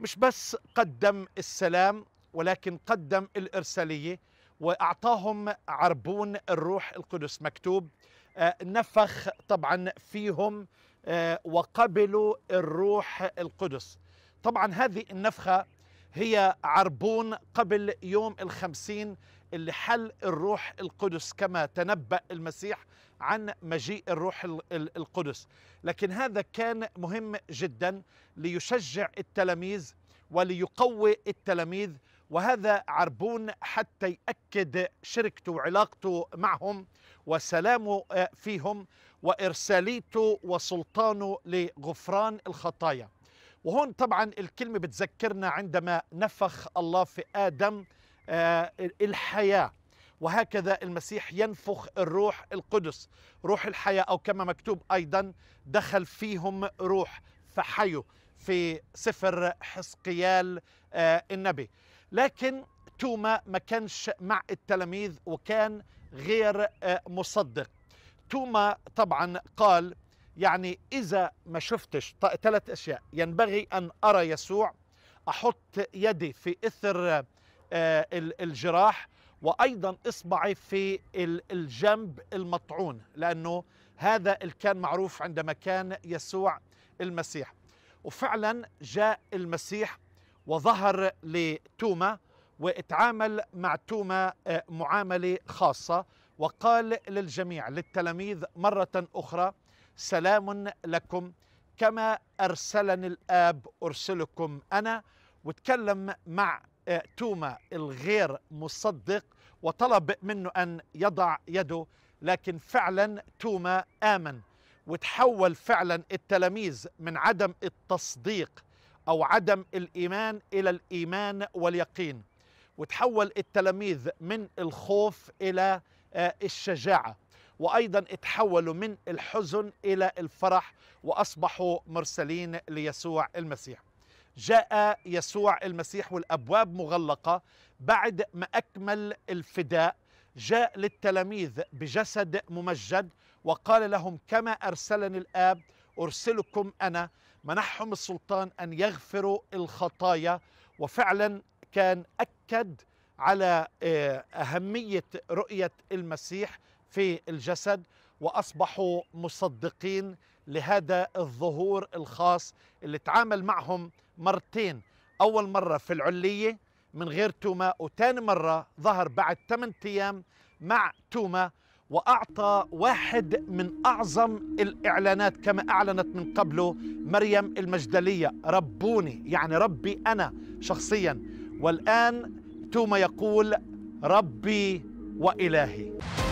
مش بس قدم السلام ولكن قدم الإرسالية وأعطاهم عربون الروح القدس مكتوب آه، نفخ طبعا فيهم آه، وقبلوا الروح القدس طبعا هذه النفخة هي عربون قبل يوم الخمسين اللي حل الروح القدس كما تنبأ المسيح عن مجيء الروح القدس لكن هذا كان مهم جدا ليشجع التلاميذ وليقوي التلاميذ وهذا عربون حتى يأكد شركته وعلاقته معهم وسلامه آه، فيهم وإرساليته وسلطانه لغفران الخطايا وهون طبعا الكلمة بتذكرنا عندما نفخ الله في آدم آه، الحياه وهكذا المسيح ينفخ الروح القدس روح الحياه او كما مكتوب ايضا دخل فيهم روح فحيوا في سفر حسقيال آه، النبي لكن توما ما كانش مع التلاميذ وكان غير آه، مصدق توما طبعا قال يعني إذا ما شفتش ثلاث أشياء ينبغي أن أرى يسوع أحط يدي في إثر آه، الجراح وايضا اصبعي في الجنب المطعون لانه هذا كان معروف عندما كان يسوع المسيح وفعلا جاء المسيح وظهر لتوما واتعامل مع توما آه، معامله خاصه وقال للجميع للتلاميذ مره اخرى سلام لكم كما ارسلني الاب ارسلكم انا وتكلم مع توما الغير مصدق وطلب منه أن يضع يده لكن فعلا توما آمن وتحول فعلا التلاميذ من عدم التصديق أو عدم الإيمان إلى الإيمان واليقين وتحول التلاميذ من الخوف إلى آه، الشجاعة وأيضا تحولوا من الحزن إلى الفرح وأصبحوا مرسلين ليسوع المسيح جاء يسوع المسيح والابواب مغلقه بعد ما اكمل الفداء جاء للتلاميذ بجسد ممجد وقال لهم كما ارسلني الاب ارسلكم انا منحهم السلطان ان يغفروا الخطايا وفعلا كان اكد على آه، اهميه رؤيه المسيح في الجسد واصبحوا مصدقين لهذا الظهور الخاص اللي تعامل معهم مرتين أول مرة في العلية من غير توما وثاني مرة ظهر بعد 8 أيام مع توما وأعطى واحد من أعظم الإعلانات كما أعلنت من قبله مريم المجدلية ربوني يعني ربي أنا شخصيا والآن توما يقول ربي وإلهي